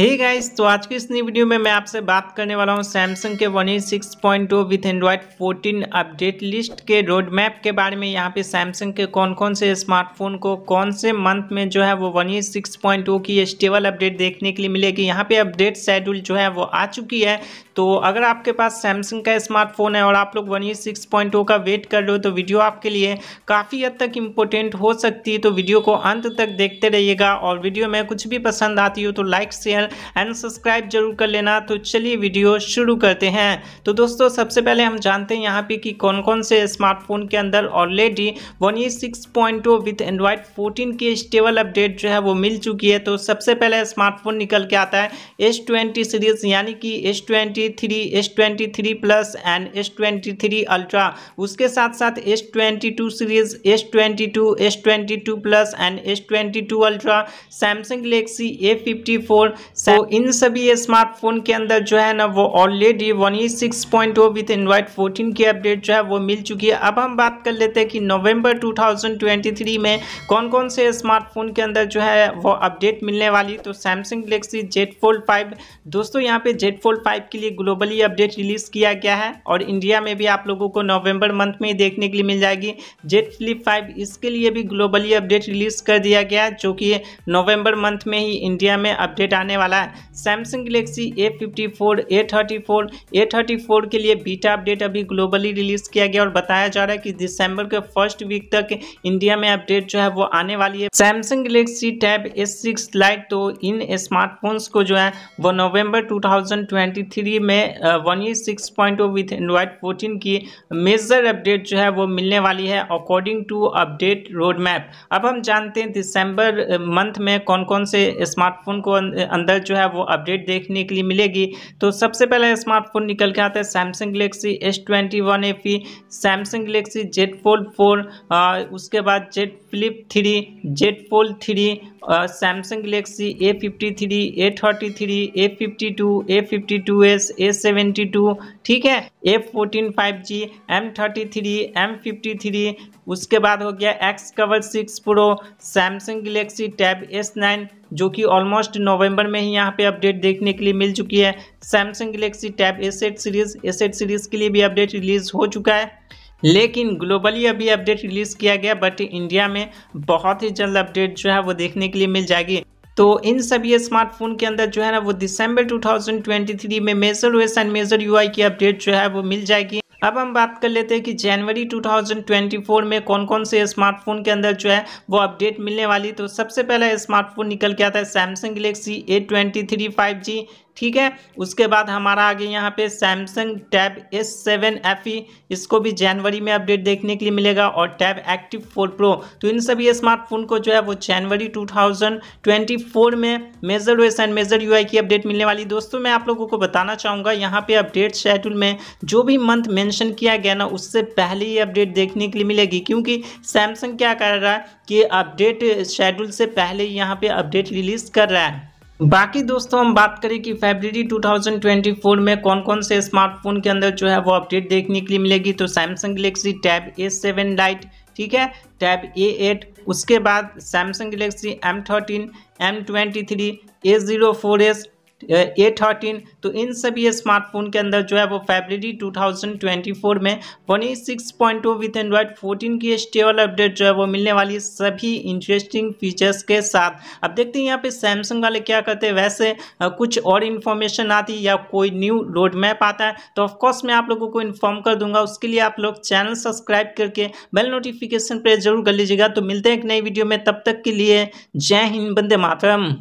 ठीक hey इस तो आज की इस नई वीडियो में मैं आपसे बात करने वाला हूं सैमसंग के one eight six point two with Android fourteen update list के रोड मैप के बारे में यहां पे सैमसंग के कौन कौन से स्मार्टफोन को कौन से मंथ में जो है वो one eight six point two की स्टेबल अपडेट देखने के लिए मिलेगी यहां पे अपडेट शेड्यूल जो है वो आ चुकी है तो अगर आपके पास सैमसंग का स्मार्टफोन है और आप लोग वन सिक्स पॉइंट का वेट कर रहे हो तो वीडियो आपके लिए काफ़ी हद तक इम्पोर्टेंट हो सकती है तो वीडियो को अंत तक देखते रहिएगा और वीडियो में कुछ भी पसंद आती हो तो लाइक शेयर एंड सब्सक्राइब जरूर कर लेना तो चलिए वीडियो शुरू करते हैं तो दोस्तों सबसे पहले हम जानते हैं यहाँ पर कि कौन कौन से स्मार्टफोन के अंदर already one E six point with Android fourteen की स्टेबल अपडेट जो है वो मिल चुकी है तो सबसे पहले स्मार्टफोन निकल के आता है एस ट्वेंटी सीरीज यानी कि S twenty three S twenty three plus and S twenty three ultra उसके साथ साथ S twenty two series S twenty two S twenty two plus and S twenty two ultra Samsung Galaxy A fifty four इन सभी smartphone के अंदर जो है ना वो already one E six point O with Android fourteen की update जो है वो मिल चुकी है अब हम बात कर लेते हैं कि नवंबर 2023 में कौन कौन से स्मार्टफोन के अंदर जो है वो अपडेट मिलने वाली तो Samsung Galaxy Z fold five दोस्तों यहाँ पे जेट फोल्ड फाइव के लिए लिए ग्लोबली अपडेट रिलीज़ किया गया है और इंडिया में भी आप लोगों को नवंबर मंथ में देखने के लिए मिल जाएगी जेट फ्लिप फाइव इसके लिए भी ग्लोबली अपडेट रिलीज़ कर दिया गया है जो कि नवंबर मंथ में ही इंडिया में अपडेट आने वाला है Samsung Galaxy A fifty four A thirty four के लिए बीटा अपडेट अभी ग्लोबली रिलीज़ किया गया और बताया जा रहा है कि दिसंबर के फर्स्ट वीक तक इंडिया में अपडेट जो है वो आने वाली है Samsung Galaxy tab S six lite तो इन स्मार्टफोन्स को जो है वो नवंबर 2023 थाउजेंड ट्वेंटी में one E six point with Android fourteen की मेजर अपडेट जो है वो मिलने वाली है according to update road map अब हम जानते हैं दिसंबर मंथ uh, में कौन कौन से स्मार्टफोन को अं-, अंदर जो है वो अपडेट देखने के लिए मिलेगी तो सबसे पहले स्मार्टफोन निकल के आता है Samsung Galaxy S twenty one A E Samsung Galaxy Z fold four उसके बाद Z flip three Z fold three Samsung Galaxy A fifty three A thirty three A fifty two A fifty two S A seventy two ठीक है A fourteen five G M thirty three M fifty three उसके बाद हो गया X cover six pro Samsung Galaxy tab S nine जो कि almost नवंबर में ही यहाँ पे अपडेट देखने के लिए मिल चुकी है Samsung Galaxy tab S series S series के लिए भी अपडेट रिलीज़ हो चुका है लेकिन ग्लोबली अभी अपडेट रिलीज़ किया गया बट इंडिया में बहुत ही जल्द अपडेट जो है वो देखने के लिए मिल जाएगी तो इन सभी स्मार्टफोन के अंदर जो है ना वो दिसंबर 2023 में major OS and major UI की अपडेट जो है वो मिल जाएगी अब हम बात कर लेते हैं कि जनवरी 2024 में कौन कौन से स्मार्टफोन के अंदर जो है वो अपडेट मिलने वाली तो सबसे पहला स्मार्टफोन निकल के आता है Samsung Galaxy A twenty three five G ठीक है उसके बाद हमारा आगे यहाँ पे Samsung tab S seven F E इसको भी जनवरी में अपडेट देखने के लिए मिलेगा और टैब एक्टिव फोर प्रो तो इन सभी स्मार्टफोन को जो है वो जनवरी 2024 में major OS and major UI की अपडेट मिलने वाली दोस्तों मैं आप लोगों को बताना चाहूँगा यहाँ पे अपडेट शेड्यूल में जो भी मंथ मैंशन किया गया ना उससे पहले ही अपडेट देखने के लिए मिलेगी क्योंकि सैमसंग क्या कर रहा है कि अपडेट शेड्यूल से पहले यहाँ पर अपडेट रिलीज कर रहा है बाकी दोस्तों हम बात करें कि फरवरी 2024 में कौन कौन से स्मार्टफोन के अंदर जो है वो अपडेट देखने के लिए मिलेगी तो Samsung Galaxy tab A seven lite ठीक है टैब ए एट उसके बाद Samsung Galaxy M thirteen M twenty three A zero four S A thirteen तो इन सभी स्मार्टफोन के अंदर जो है वो फेबररी 2024 में one six point two with Android fourteen की स्टेबल अपडेट जो है वो मिलने वाली सभी इंटरेस्टिंग फीचर्स के साथ अब देखते हैं यहाँ पे सैमसंग वाले क्या करते हैं वैसे कुछ और इन्फॉर्मेशन आती या कोई न्यू रोड मैप आता है तो ऑफकोर्स मैं आप लोगों को इन्फॉर्म कर दूंगा उसके लिए आप लोग चैनल सब्सक्राइब करके बेल नोटिफिकेशन पर जरूर कर लीजिएगा तो मिलते हैं एक नई वीडियो में तब तक के लिए जय हिंद बंदे मातरम